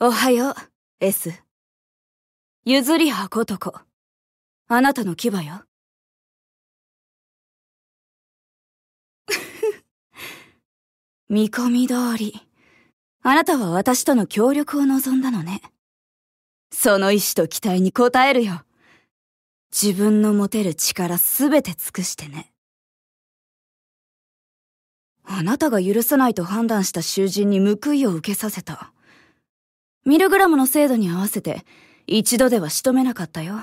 おはよう、S。譲りはことこ。あなたの牙よ。見込み通り、あなたは私との協力を望んだのね。その意志と期待に応えるよ。自分の持てる力すべて尽くしてね。あなたが許さないと判断した囚人に報いを受けさせた。ミルグラムの精度に合わせて、一度では仕留めなかったよ。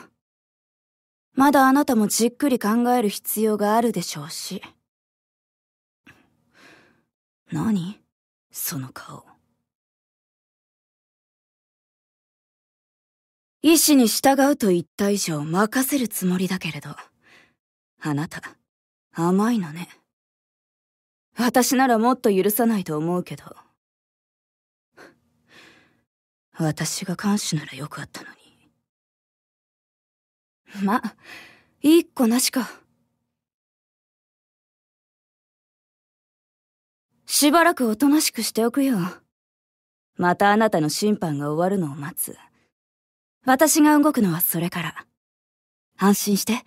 まだあなたもじっくり考える必要があるでしょうし。何その顔。意志に従うと言った以上任せるつもりだけれど、あなた、甘いのね。私ならもっと許さないと思うけど。私が監視ならよくあったのに。ま、いいこなしか。しばらくおとなしくしておくよ。またあなたの審判が終わるのを待つ。私が動くのはそれから。安心して。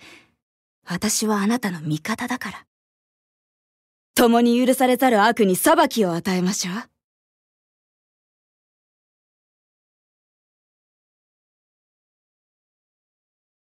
私はあなたの味方だから。共に許されざる悪に裁きを与えましょう。